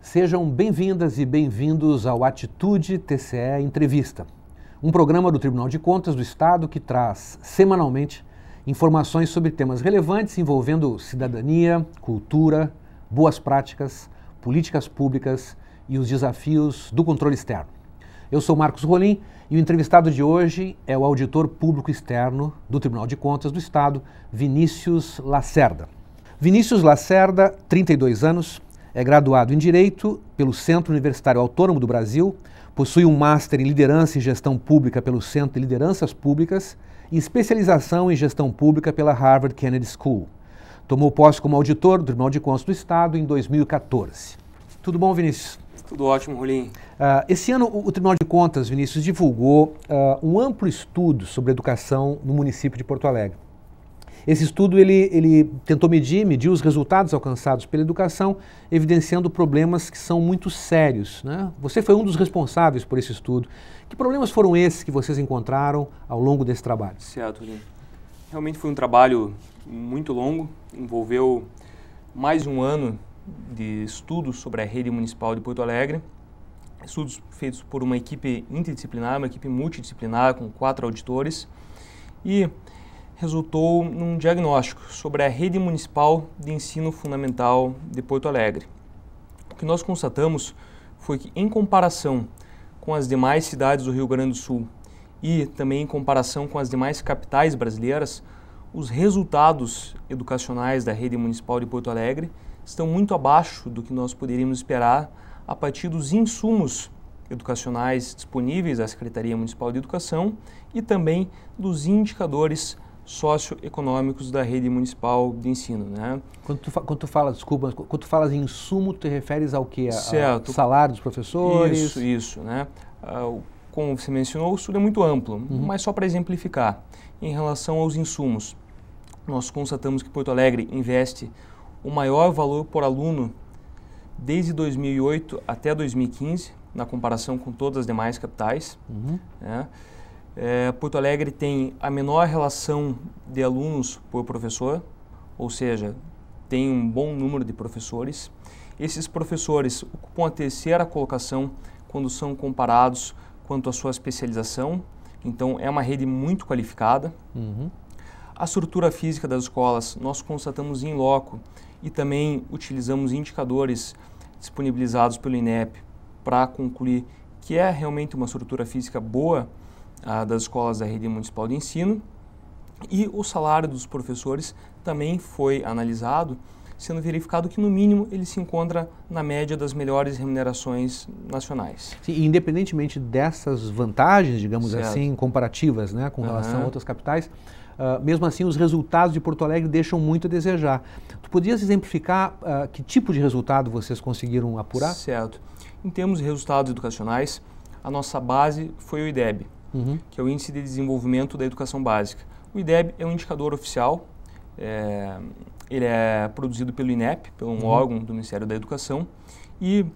Sejam bem-vindas e bem-vindos ao Atitude TCE Entrevista, um programa do Tribunal de Contas do Estado que traz semanalmente Informações sobre temas relevantes envolvendo cidadania, cultura, boas práticas, políticas públicas e os desafios do controle externo. Eu sou Marcos Rolim e o entrevistado de hoje é o auditor público externo do Tribunal de Contas do Estado, Vinícius Lacerda. Vinícius Lacerda, 32 anos, é graduado em Direito pelo Centro Universitário Autônomo do Brasil, possui um Master em Liderança e Gestão Pública pelo Centro de Lideranças Públicas e especialização em gestão pública pela Harvard Kennedy School. Tomou posse como auditor do Tribunal de Contas do Estado em 2014. Tudo bom, Vinícius? Tudo ótimo, Rolim. Uh, esse ano, o Tribunal de Contas, Vinícius, divulgou uh, um amplo estudo sobre educação no município de Porto Alegre. Esse estudo ele, ele tentou medir, medir os resultados alcançados pela educação, evidenciando problemas que são muito sérios. Né? Você foi um dos responsáveis por esse estudo que problemas foram esses que vocês encontraram ao longo desse trabalho? Certo, Lino. Realmente foi um trabalho muito longo, envolveu mais um ano de estudos sobre a rede municipal de Porto Alegre, estudos feitos por uma equipe interdisciplinar, uma equipe multidisciplinar com quatro auditores e resultou num diagnóstico sobre a rede municipal de ensino fundamental de Porto Alegre. O que nós constatamos foi que, em comparação com as demais cidades do Rio Grande do Sul e também em comparação com as demais capitais brasileiras, os resultados educacionais da rede municipal de Porto Alegre estão muito abaixo do que nós poderíamos esperar a partir dos insumos educacionais disponíveis à Secretaria Municipal de Educação e também dos indicadores socioeconômicos da rede municipal de ensino, né? Quando tu, quando tu fala, desculpa, quando tu falas em insumo, tu te referes ao que? Certo. A salário dos professores? Isso, isso, né? Ah, como você mencionou, o estudo é muito amplo, uhum. mas só para exemplificar, em relação aos insumos, nós constatamos que Porto Alegre investe o maior valor por aluno desde 2008 até 2015, na comparação com todas as demais capitais, uhum. né? É, Porto Alegre tem a menor relação de alunos por professor, ou seja, tem um bom número de professores. Esses professores ocupam a terceira colocação quando são comparados quanto à sua especialização, então é uma rede muito qualificada. Uhum. A estrutura física das escolas nós constatamos em loco e também utilizamos indicadores disponibilizados pelo INEP para concluir que é realmente uma estrutura física boa ah, das escolas da rede municipal de ensino. E o salário dos professores também foi analisado, sendo verificado que, no mínimo, ele se encontra na média das melhores remunerações nacionais. Sim, independentemente dessas vantagens, digamos certo. assim, comparativas né, com relação uhum. a outras capitais, uh, mesmo assim, os resultados de Porto Alegre deixam muito a desejar. Tu podias exemplificar uh, que tipo de resultado vocês conseguiram apurar? Certo. Em termos de resultados educacionais, a nossa base foi o IDEB, uhum. que é o Índice de Desenvolvimento da Educação Básica. O IDEB é um indicador oficial, é, ele é produzido pelo INEP, pelo um uhum. órgão do Ministério da Educação, e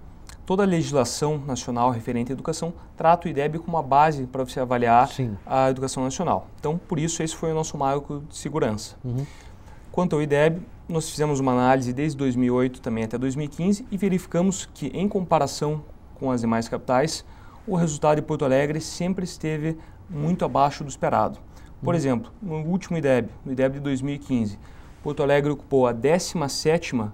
toda a legislação nacional referente à educação trata o IDEB como uma base para você avaliar Sim. a educação nacional. Então, por isso, esse foi o nosso marco de segurança. Uhum. Quanto ao IDEB, nós fizemos uma análise desde 2008 também até 2015 e verificamos que, em comparação com as demais capitais, o resultado de Porto Alegre sempre esteve muito abaixo do esperado. Por uhum. exemplo, no último IDEB, no IDEB de 2015, Porto Alegre ocupou a 17ª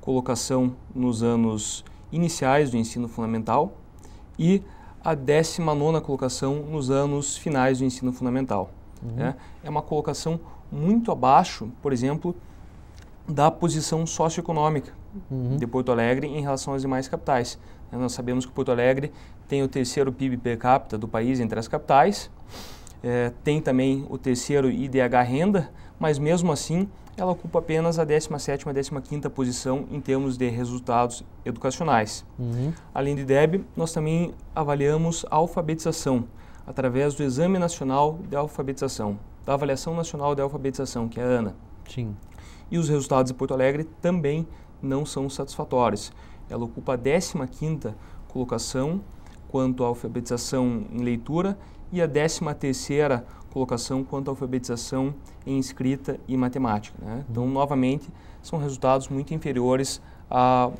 colocação nos anos iniciais do ensino fundamental e a 19ª colocação nos anos finais do ensino fundamental. Uhum. Né? É uma colocação muito abaixo, por exemplo, da posição socioeconômica uhum. de Porto Alegre em relação às demais capitais. Né? Nós sabemos que Porto Alegre tem o terceiro PIB per capita do país entre as capitais, é, tem também o terceiro IDH renda, mas mesmo assim ela ocupa apenas a 17ª e 15ª posição em termos de resultados educacionais. Uhum. Além de DEB, nós também avaliamos a alfabetização através do Exame Nacional de Alfabetização, da Avaliação Nacional de Alfabetização, que é a ANA. Sim. E os resultados de Porto Alegre também não são satisfatórios. Ela ocupa a 15ª colocação quanto à alfabetização em leitura e a 13 terceira colocação quanto à alfabetização em escrita e matemática. Né? Uhum. Então, novamente, são resultados muito inferiores à,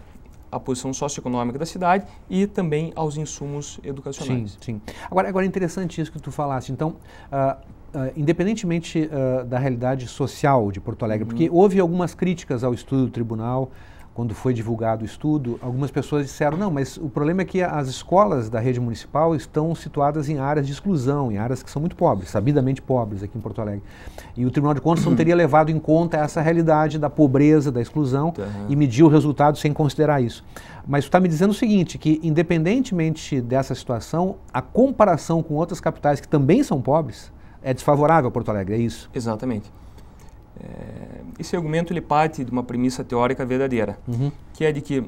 à posição socioeconômica da cidade e também aos insumos educacionais. Sim, sim. Agora, agora é interessante isso que tu falaste. Então, uh, Uh, independentemente uh, da realidade social de Porto Alegre, uhum. porque houve algumas críticas ao estudo do tribunal, quando foi divulgado o estudo, algumas pessoas disseram: não, mas o problema é que as escolas da rede municipal estão situadas em áreas de exclusão, em áreas que são muito pobres, sabidamente pobres aqui em Porto Alegre. E o Tribunal de Contas não teria levado em conta essa realidade da pobreza, da exclusão, tá. e mediu o resultado sem considerar isso. Mas está me dizendo o seguinte: que independentemente dessa situação, a comparação com outras capitais que também são pobres é desfavorável a Porto Alegre, é isso? Exatamente. É, esse argumento ele parte de uma premissa teórica verdadeira, uhum. que é de que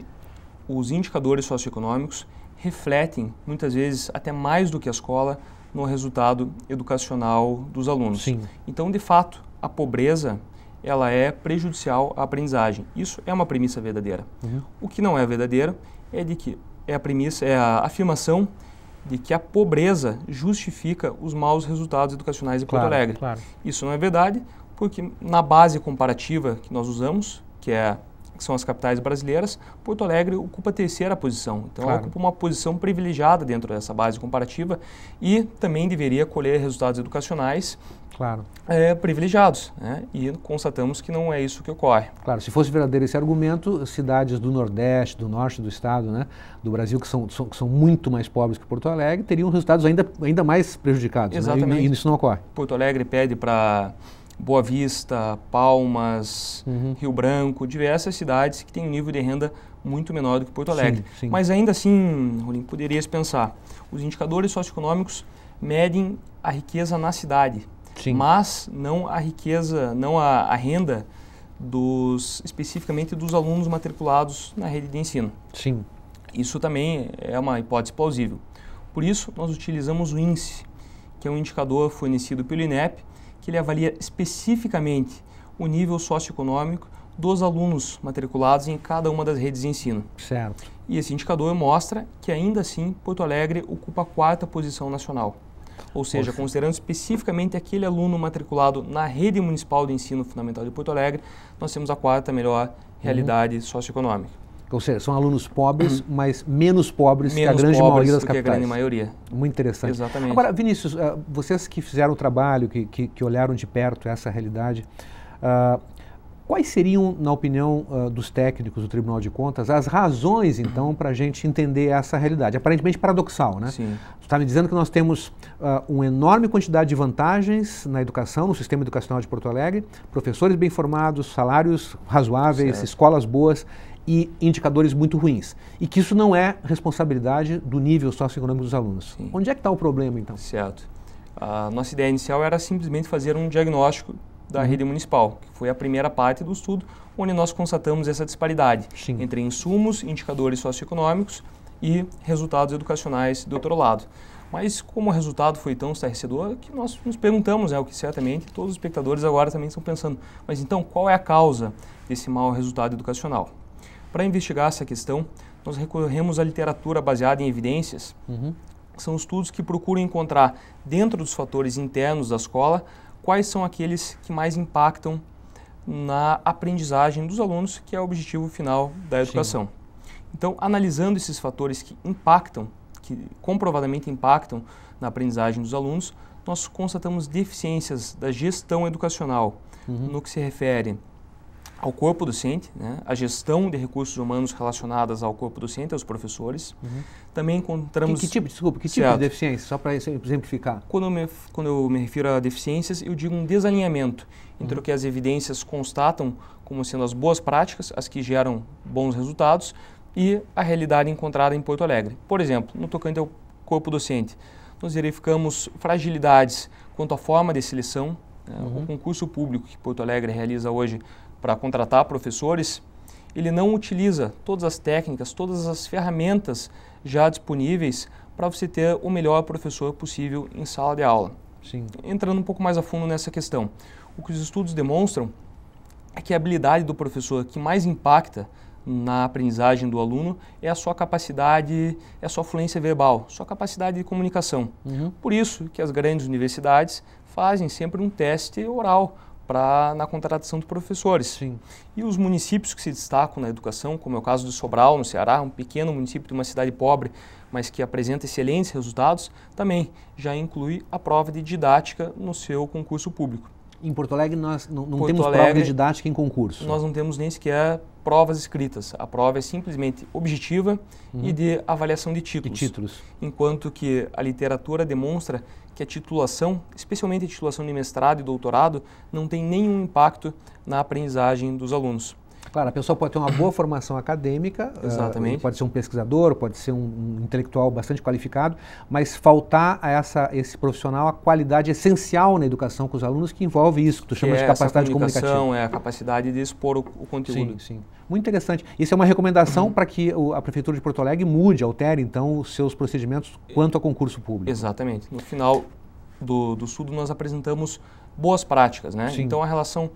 os indicadores socioeconômicos refletem, muitas vezes, até mais do que a escola, no resultado educacional dos alunos. Sim. Então, de fato, a pobreza ela é prejudicial à aprendizagem. Isso é uma premissa verdadeira. Uhum. O que não é verdadeiro é de que é a premissa, é a afirmação de que a pobreza justifica os maus resultados educacionais em claro, Porto Alegre. Claro. Isso não é verdade que na base comparativa que nós usamos, que, é, que são as capitais brasileiras, Porto Alegre ocupa a terceira posição. Então, claro. ela ocupa uma posição privilegiada dentro dessa base comparativa e também deveria colher resultados educacionais claro. É, privilegiados. Né? E constatamos que não é isso que ocorre. Claro, se fosse verdadeiro esse argumento, cidades do Nordeste, do Norte do Estado, né, do Brasil, que são, são, que são muito mais pobres que Porto Alegre, teriam resultados ainda, ainda mais prejudicados. Exatamente. Né? E, e isso não ocorre. Porto Alegre pede para Boa Vista, Palmas, uhum. Rio Branco, diversas cidades que têm um nível de renda muito menor do que Porto Alegre. Sim, sim. Mas ainda assim, Rolim, poderia se pensar, os indicadores socioeconômicos medem a riqueza na cidade, sim. mas não a riqueza, não a, a, renda dos especificamente dos alunos matriculados na rede de ensino. Sim. Isso também é uma hipótese plausível. Por isso, nós utilizamos o INSE, que é um indicador fornecido pelo INEP, que ele avalia especificamente o nível socioeconômico dos alunos matriculados em cada uma das redes de ensino. Certo. E esse indicador mostra que ainda assim Porto Alegre ocupa a quarta posição nacional. Ou seja, Poxa. considerando especificamente aquele aluno matriculado na rede municipal de ensino fundamental de Porto Alegre, nós temos a quarta melhor realidade uhum. socioeconômica. Ou seja, são alunos pobres, uhum. mas menos pobres menos que a grande maioria das capitais. Que a grande maioria. Muito interessante. Exatamente. Agora, Vinícius, uh, vocês que fizeram o trabalho, que, que, que olharam de perto essa realidade, uh, quais seriam, na opinião uh, dos técnicos do Tribunal de Contas, as razões, então, para a gente entender essa realidade? Aparentemente paradoxal, né? Sim. Você está me dizendo que nós temos ah, uma enorme quantidade de vantagens na educação, no sistema educacional de Porto Alegre, professores bem formados, salários razoáveis, certo. escolas boas e indicadores muito ruins. E que isso não é responsabilidade do nível socioeconômico dos alunos. Sim. Onde é que está o problema, então? Certo. A nossa ideia inicial era simplesmente fazer um diagnóstico da uhum. rede municipal, que foi a primeira parte do estudo, onde nós constatamos essa disparidade Sim. entre insumos, indicadores socioeconômicos e resultados educacionais do outro lado. Mas como o resultado foi tão estarrecedor que nós nos perguntamos, né, o que certamente todos os espectadores agora também estão pensando, mas então qual é a causa desse mau resultado educacional? Para investigar essa questão, nós recorremos à literatura baseada em evidências. Uhum. São estudos que procuram encontrar, dentro dos fatores internos da escola, quais são aqueles que mais impactam na aprendizagem dos alunos, que é o objetivo final da educação. Sim. Então, analisando esses fatores que impactam, que comprovadamente impactam na aprendizagem dos alunos, nós constatamos deficiências da gestão educacional uhum. no que se refere ao corpo docente, né? a gestão de recursos humanos relacionadas ao corpo docente, aos professores. Uhum. Também encontramos... Que, que, tipo, desculpa, que tipo de deficiência, só para exemplificar? Quando eu, me, quando eu me refiro a deficiências, eu digo um desalinhamento entre uhum. o que as evidências constatam como sendo as boas práticas, as que geram bons resultados, e a realidade encontrada em Porto Alegre. Por exemplo, no tocante ao corpo docente, nós verificamos fragilidades quanto à forma de seleção, né? o uhum. concurso público que Porto Alegre realiza hoje para contratar professores, ele não utiliza todas as técnicas, todas as ferramentas já disponíveis para você ter o melhor professor possível em sala de aula. Sim. Entrando um pouco mais a fundo nessa questão, o que os estudos demonstram é que a habilidade do professor que mais impacta na aprendizagem do aluno é a sua capacidade, é a sua fluência verbal, sua capacidade de comunicação. Uhum. Por isso que as grandes universidades fazem sempre um teste oral para na contratação de professores. Sim. E os municípios que se destacam na educação, como é o caso do Sobral, no Ceará, um pequeno município de uma cidade pobre, mas que apresenta excelentes resultados, também já inclui a prova de didática no seu concurso público. Em Porto Alegre nós não, não Porto temos Alegre, prova de didática em concurso. Nós não temos nem sequer provas escritas. A prova é simplesmente objetiva uhum. e de avaliação de títulos. De títulos. Enquanto que a literatura demonstra que a titulação, especialmente a titulação de mestrado e doutorado, não tem nenhum impacto na aprendizagem dos alunos. Claro, a pessoa pode ter uma boa formação acadêmica, eh, Exatamente. Uh, pode ser um pesquisador, pode ser um, um, intelectual bastante qualificado, mas faltar a essa, esse profissional a qualidade essencial na educação com os alunos que envolve isso, que tu chama de é capacidade comunicativa. É a capacidade de expor o, o, conteúdo. Sim, sim. Muito interessante. Isso é uma recomendação uhum. para que o, a Prefeitura de Porto Alegre mude, altere então os seus procedimentos quanto a concurso público. Exatamente. No final do, do estudo nós apresentamos boas práticas, né? Sim. Então a relação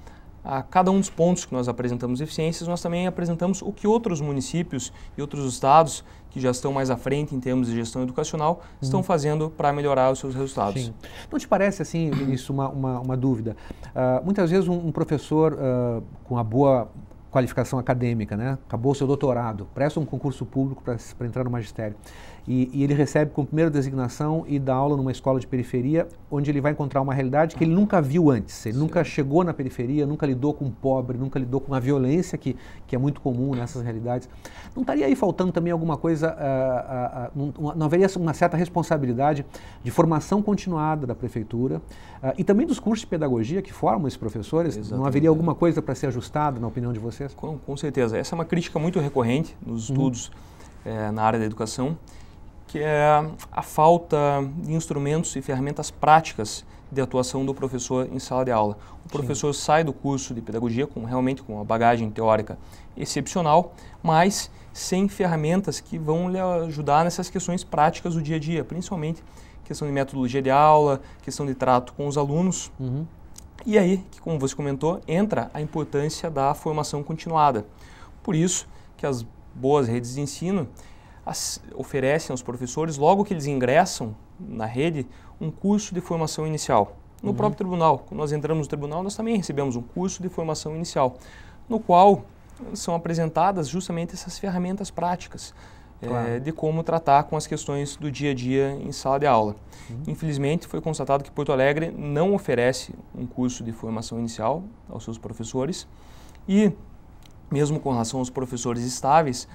a cada um dos pontos que nós apresentamos eficiências, nós também apresentamos o que outros municípios e outros estados que já estão mais à frente em termos de gestão educacional estão uhum. fazendo para melhorar os seus resultados. Sim. Não te parece, assim, isso uma, uma, uma dúvida? Uh, muitas vezes um, um professor uh, com a boa qualificação acadêmica, né? acabou seu doutorado, presta um concurso público para entrar no magistério. E, e, ele recebe com primeira designação e dá aula numa escola de periferia, onde ele vai encontrar uma realidade que ele nunca viu antes. Ele Sim. nunca chegou na periferia, nunca lidou com o pobre, nunca lidou com a violência que, que é muito comum nessas realidades. Não estaria aí faltando também alguma coisa, uh, uh, uh, não haveria uma certa responsabilidade de formação continuada da prefeitura ah, e também dos cursos de pedagogia que formam esses professores? Exatamente. Não haveria alguma coisa para ser ajustada, na opinião de vocês? Com, com certeza. Essa é uma crítica muito recorrente nos uhum. estudos eh, na área da educação que é a falta de instrumentos e ferramentas práticas de atuação do professor em sala de aula. O professor Sim. sai do curso de pedagogia com realmente com uma bagagem teórica excepcional, mas sem ferramentas que vão lhe ajudar nessas questões práticas do dia a dia, principalmente questão de metodologia de aula, questão de trato com os alunos. Uhum. E aí, que como você comentou, entra a importância da formação continuada. Por isso que as boas redes de ensino, oferecem aos professores, logo que eles ingressam na rede, um curso de formação inicial. No uhum. próprio tribunal, quando nós entramos no tribunal, nós também recebemos um curso de formação inicial, no qual são apresentadas justamente essas ferramentas práticas eh, claro. é, de como tratar com as questões do dia a dia em sala de aula. Uhum. Infelizmente, foi constatado que Porto Alegre não oferece um curso de formação inicial aos seus professores e, mesmo com relação aos professores estáveis,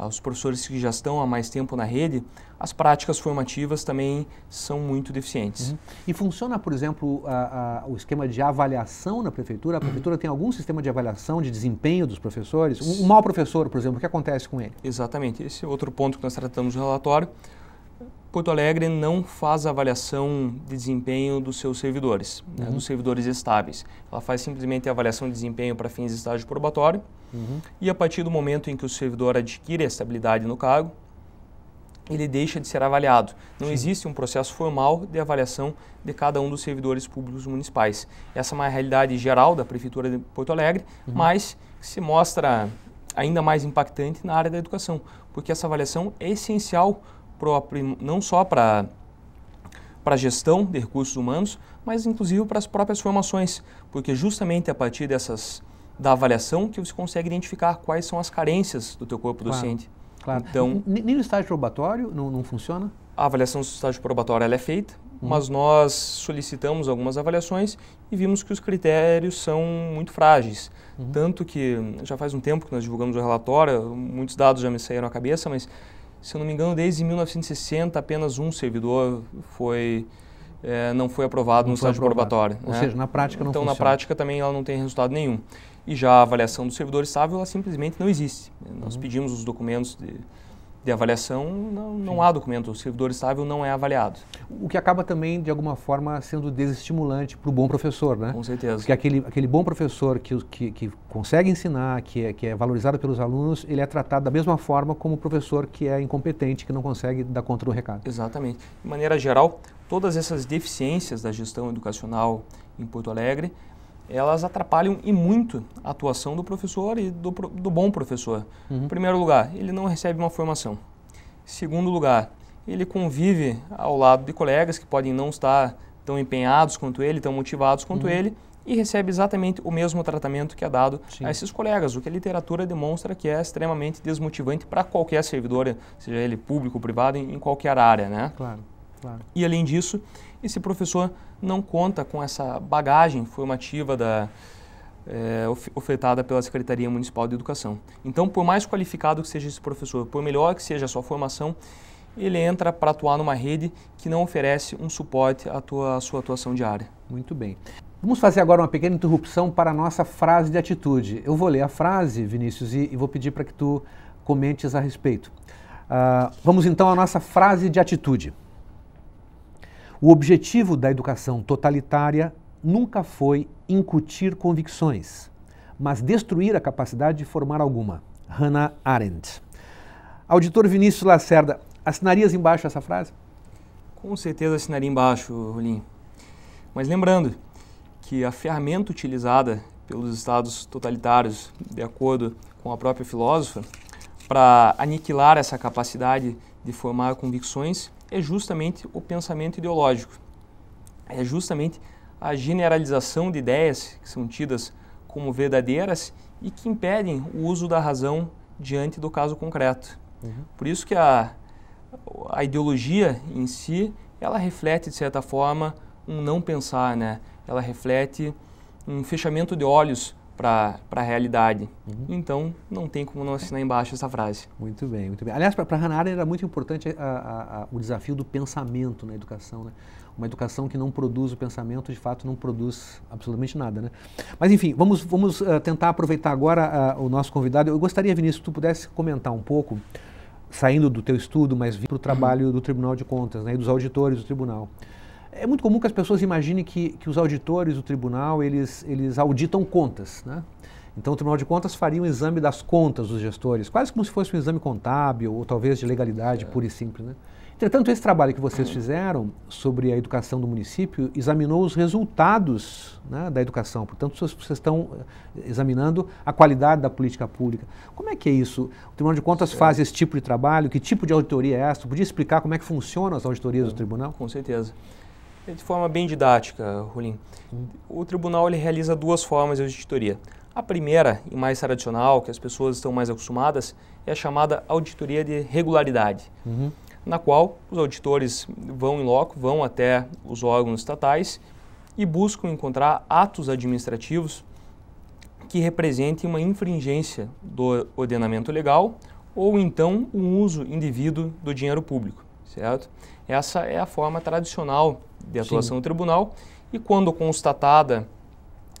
aos professores que já estão há mais tempo na rede, as práticas formativas também são muito deficientes. Uhum. E funciona, por exemplo, a, a, o esquema de avaliação na prefeitura? A prefeitura tem algum sistema de avaliação de desempenho dos professores? Um, um mau professor, por exemplo, o que acontece com ele? Exatamente, esse é outro ponto que nós tratamos no relatório. Porto Alegre não faz avaliação de desempenho dos seus servidores, né, uhum. né, dos servidores estáveis. Ela faz simplesmente a avaliação de desempenho para fins de estágio probatório uhum. e a partir do momento em que o servidor adquire a estabilidade no cargo, ele deixa de ser avaliado. Não Sim. existe um processo formal de avaliação de cada um dos servidores públicos municipais. Essa é uma realidade geral da Prefeitura de Porto Alegre, uhum. mas se mostra ainda mais impactante na área da educação, porque essa avaliação é essencial para próprio, não só para para a gestão de recursos humanos, mas inclusive para as próprias formações, porque justamente a partir dessas da avaliação que você consegue identificar quais são as carências do teu corpo claro, docente. Claro. Então, nem no estágio probatório não, não funciona? A avaliação do estágio probatório ela é feita, hum. mas nós solicitamos algumas avaliações e vimos que os critérios são muito frágeis. Hum. Tanto que já faz um tempo que nós divulgamos o relatório, muitos dados já me saíram à cabeça, mas se eu não me engano, desde 1960 apenas um servidor foi é, não foi aprovado não no estágio probatório. Ou né? seja, na prática não Então, funciona. na prática também ela não tem resultado nenhum. E já a avaliação do servidor estável, ela simplesmente não existe. Nós uhum. pedimos os documentos de, de avaliação, não, não há documento. O servidor estável não é avaliado. O que acaba também, de alguma forma, sendo desestimulante para o bom professor, né? Com certeza. Porque aquele, aquele bom professor que, que, que consegue ensinar, que é, que é valorizado pelos alunos, ele é tratado da mesma forma como o professor que é incompetente, que não consegue dar conta do recado. Exatamente. De maneira geral, todas essas deficiências da gestão educacional em Porto Alegre elas atrapalham e muito a atuação do professor e do, do bom professor. Uhum. Em primeiro lugar, ele não recebe uma formação. Em segundo lugar, ele convive ao lado de colegas que podem não estar tão empenhados quanto ele, tão motivados quanto uhum. ele, e recebe exatamente o mesmo tratamento que é dado Sim. a esses colegas, o que a literatura demonstra que é extremamente desmotivante para qualquer servidor, seja ele público ou privado, em, em qualquer área, né? Claro, claro. E além disso, esse professor não conta com essa bagagem formativa da, é, ofertada pela Secretaria Municipal de Educação. Então, por mais qualificado que seja esse professor, por melhor que seja a sua formação, ele entra para atuar numa rede que não oferece um suporte à, tua, à sua atuação diária. Muito bem. Vamos fazer agora uma pequena interrupção para a nossa frase de atitude. Eu vou ler a frase, Vinícius, e, e vou pedir para que tu comentes a respeito. Uh, vamos então à nossa frase de atitude. O objetivo da educação totalitária nunca foi incutir convicções, mas destruir a capacidade de formar alguma. Hannah Arendt. Auditor Vinícius Lacerda, assinarias embaixo essa frase? Com certeza assinaria embaixo, Rolim. Mas lembrando que a ferramenta utilizada pelos estados totalitários, de acordo com a própria filósofa, para aniquilar essa capacidade de formar convicções é justamente o pensamento ideológico. É justamente a generalização de ideias que são tidas como verdadeiras e que impedem o uso da razão diante do caso concreto. Uhum. Por isso que a, a ideologia em si, ela reflete, de certa forma, um não pensar, né? Ela reflete um fechamento de olhos para a realidade. Uhum. Então, não tem como não assinar embaixo essa frase. Muito bem, muito bem. Aliás, para Hannah Arendt era muito importante a, a, a, o desafio do pensamento na educação. Né? Uma educação que não produz o pensamento, de fato, não produz absolutamente nada. Né? Mas, enfim, vamos, vamos uh, tentar aproveitar agora uh, o nosso convidado. Eu gostaria, Vinícius, que tu pudesse comentar um pouco, saindo do teu estudo, mas para o trabalho do Tribunal de Contas né, e dos auditores do Tribunal. É muito comum que as pessoas imaginem que, que os auditores do tribunal, eles, eles auditam contas, né? Então, o Tribunal de Contas faria um exame das contas dos gestores, quase como se fosse um exame contábil ou talvez de legalidade é. pura e simples. Né? Entretanto, esse trabalho que vocês é. fizeram sobre a educação do município examinou os resultados né, da educação. Portanto, vocês estão eh, examinando a qualidade da política pública. Como é que é isso? O Tribunal de Contas certo. faz esse tipo de trabalho? Que tipo de auditoria é essa? podia explicar como é que funcionam as auditorias é. do tribunal? Com certeza. É de forma bem didática, Rulim. O tribunal ele realiza duas formas de auditoria. A primeira, e mais tradicional, que as pessoas estão mais acostumadas, é a chamada auditoria de regularidade, uhum. na qual os auditores vão em loco, vão até os órgãos estatais e buscam encontrar atos administrativos que representem uma infringência do ordenamento legal ou então um uso indevido do dinheiro público, certo? Essa é a forma tradicional de atuação Sim. do tribunal e quando constatada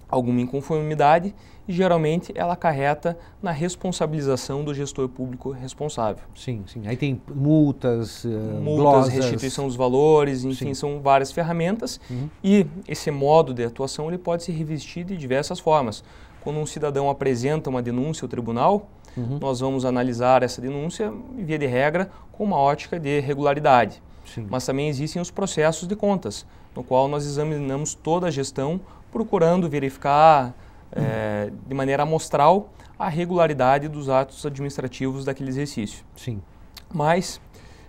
alguma inconformidade, geralmente ela acarreta na responsabilização do gestor público responsável. Sim, sim. Aí tem multas, uh, multas, glosas. restituição dos valores, enfim, sim. são várias ferramentas uhum. e esse modo de atuação ele pode ser revestido de diversas formas. Quando um cidadão apresenta uma denúncia ao tribunal, uhum. nós vamos analisar essa denúncia, via de regra, com uma ótica de regularidade. Sim. mas também existem os processos de contas, no qual nós examinamos toda a gestão, procurando verificar é, de maneira amostral a regularidade dos atos administrativos daquele exercício. Sim. Mas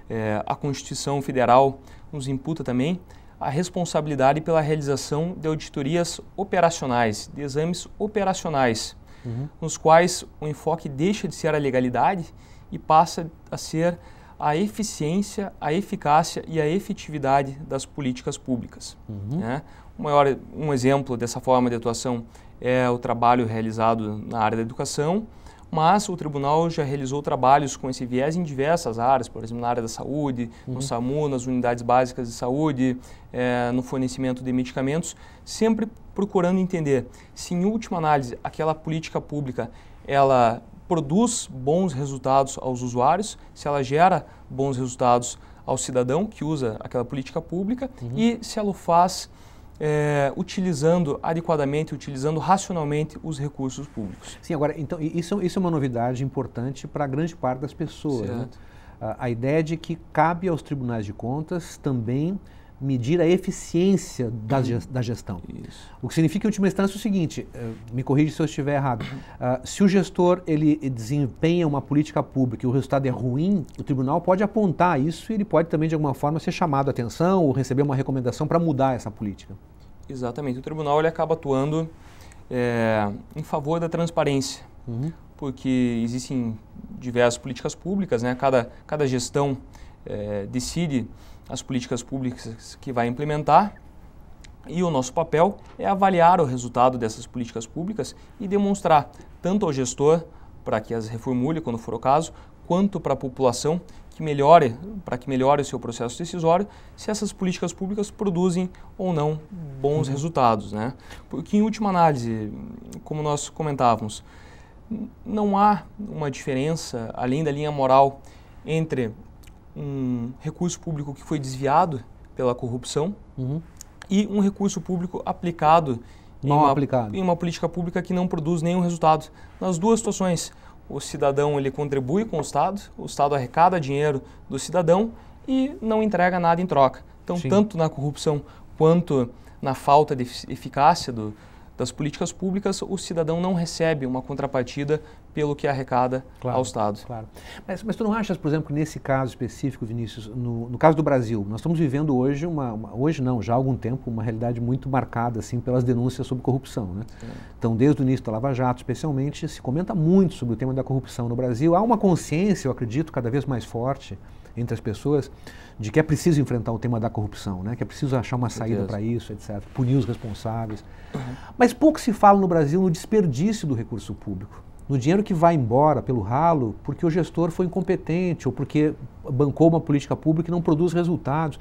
é, a Constituição Federal nos imputa também a responsabilidade pela realização de auditorias operacionais, de exames operacionais, uhum. nos quais o enfoque deixa de ser a legalidade e passa a ser a eficiência, a eficácia e a efetividade das políticas públicas. Uhum. Né? Um, maior, um exemplo dessa forma de atuação é o trabalho realizado na área da educação, mas o tribunal já realizou trabalhos com esse viés em diversas áreas, por exemplo, na área da saúde, uhum. no SAMU, nas unidades básicas de saúde, é, no fornecimento de medicamentos, sempre procurando entender se, em última análise, aquela política pública ela produz bons resultados aos usuários, se ela gera bons resultados ao cidadão que usa aquela política pública uhum. e se ela o faz é, utilizando adequadamente, utilizando racionalmente os recursos públicos. Sim, agora, então, isso, isso é uma novidade importante para grande parte das pessoas. Né? A, a ideia de que cabe aos tribunais de contas também medir a eficiência da, da gestão. Isso. O que significa, em última instância, é o seguinte, eh, me corrija se eu estiver errado, uh, se o gestor ele desempenha uma política pública e o resultado é ruim, o tribunal pode apontar isso e ele pode também, de alguma forma, ser chamado a atenção ou receber uma recomendação para mudar essa política. Exatamente. O tribunal ele acaba atuando é, em favor da transparência, uhum. porque existem diversas políticas públicas, né? cada, cada gestão é, decide as políticas públicas que vai implementar e o nosso papel é avaliar o resultado dessas políticas públicas e demonstrar tanto ao gestor, para que as reformule quando for o caso, quanto para a população que melhore, para que melhore o seu processo decisório, se essas políticas públicas produzem ou não bons uhum. resultados, né? Porque em última análise, como nós comentávamos, não há uma diferença além da linha moral entre um recurso público que foi desviado pela corrupção uhum. e um recurso público aplicado em uma, aplicado em uma política pública que não produz nenhum resultado. Nas duas situações, o cidadão ele contribui com o Estado, o Estado arrecada dinheiro do cidadão e não entrega nada em troca. Então, Sim. tanto na corrupção quanto na falta de eficácia do, das políticas públicas, o cidadão não recebe uma contrapartida pelo que arrecada claro, ao Estado. Claro. Mas, mas tu não achas, por exemplo, que nesse caso específico, Vinícius, no, no caso do Brasil, nós estamos vivendo hoje, uma, uma, hoje não, já há algum tempo, uma realidade muito marcada assim pelas denúncias sobre corrupção. Né? Então, desde o início da Lava Jato, especialmente, se comenta muito sobre o tema da corrupção no Brasil. Há uma consciência, eu acredito, cada vez mais forte entre as pessoas de que é preciso enfrentar o tema da corrupção, né? que é preciso achar uma saída para isso, etc., punir os responsáveis. Uhum. Mas pouco se fala no Brasil no desperdício do recurso público, no dinheiro que vai embora pelo ralo porque o gestor foi incompetente ou porque bancou uma política pública que não produz resultados.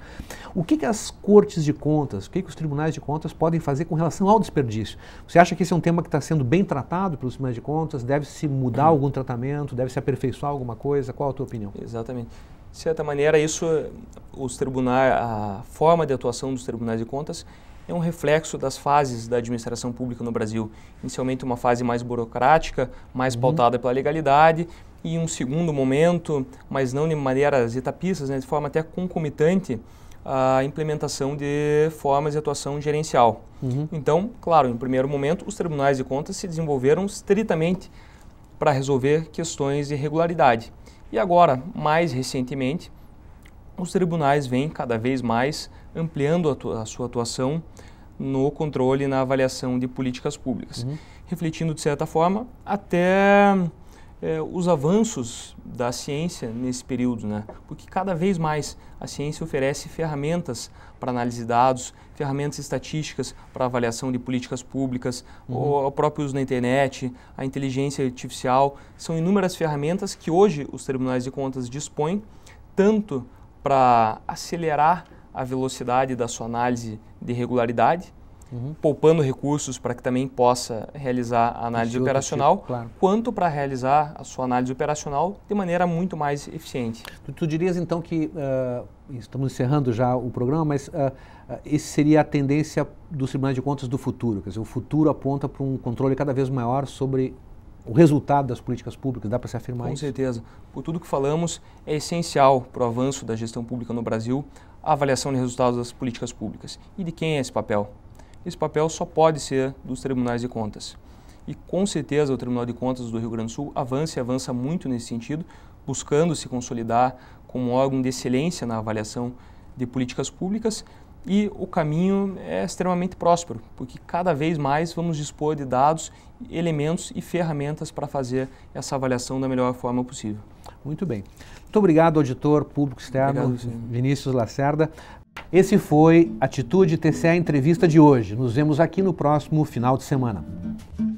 O que, que as cortes de contas, o que, que os tribunais de contas podem fazer com relação ao desperdício? Você acha que esse é um tema que está sendo bem tratado pelos tribunais de contas? Deve-se mudar uhum. algum tratamento? Deve-se aperfeiçoar alguma coisa? Qual a tua opinião? Exatamente. De certa maneira, isso, os tribunais, a forma de atuação dos tribunais de contas é um reflexo das fases da administração pública no Brasil. Inicialmente, uma fase mais burocrática, mais uhum. pautada pela legalidade, e um segundo momento, mas não de maneiras etapistas, né, de forma até concomitante, a implementação de formas de atuação gerencial. Uhum. Então, claro, em primeiro momento, os tribunais de contas se desenvolveram estritamente para resolver questões de irregularidade. E agora, mais recentemente, os tribunais vêm cada vez mais ampliando a, a sua atuação no controle e na avaliação de políticas públicas, uhum. refletindo, de certa forma, até é, os avanços da ciência nesse período, né? porque cada vez mais a ciência oferece ferramentas para análise de dados, ferramentas estatísticas para avaliação de políticas públicas, uhum. o, o próprio uso na internet, a inteligência artificial. São inúmeras ferramentas que hoje os tribunais de contas dispõem, tanto para acelerar a velocidade da sua análise de regularidade, uhum. poupando recursos para que também possa realizar a análise Esse operacional, tipo, claro. quanto para realizar a sua análise operacional de maneira muito mais eficiente. Tu, tu dirias então que, uh, estamos encerrando já o programa, mas uh, uh, esse seria a tendência dos Tribunal de contas do futuro, quer dizer, o futuro aponta para um controle cada vez maior sobre o resultado das políticas públicas, dá para se afirmar Com isso? Com certeza. Por tudo que falamos, é essencial para o avanço da gestão pública no Brasil a avaliação de resultados das políticas públicas. E de quem é esse papel? Esse papel só pode ser dos tribunais de contas. E com certeza o Tribunal de Contas do Rio Grande do Sul avança e avança muito nesse sentido, buscando se consolidar como um órgão de excelência na avaliação de políticas públicas. E o caminho é extremamente próspero, porque cada vez mais vamos dispor de dados, elementos e ferramentas para fazer essa avaliação da melhor forma possível. Muito bem. Muito obrigado, auditor público externo obrigado, Vinícius Lacerda. Esse foi Atitude TCA Entrevista de hoje. Nos vemos aqui no próximo final de semana.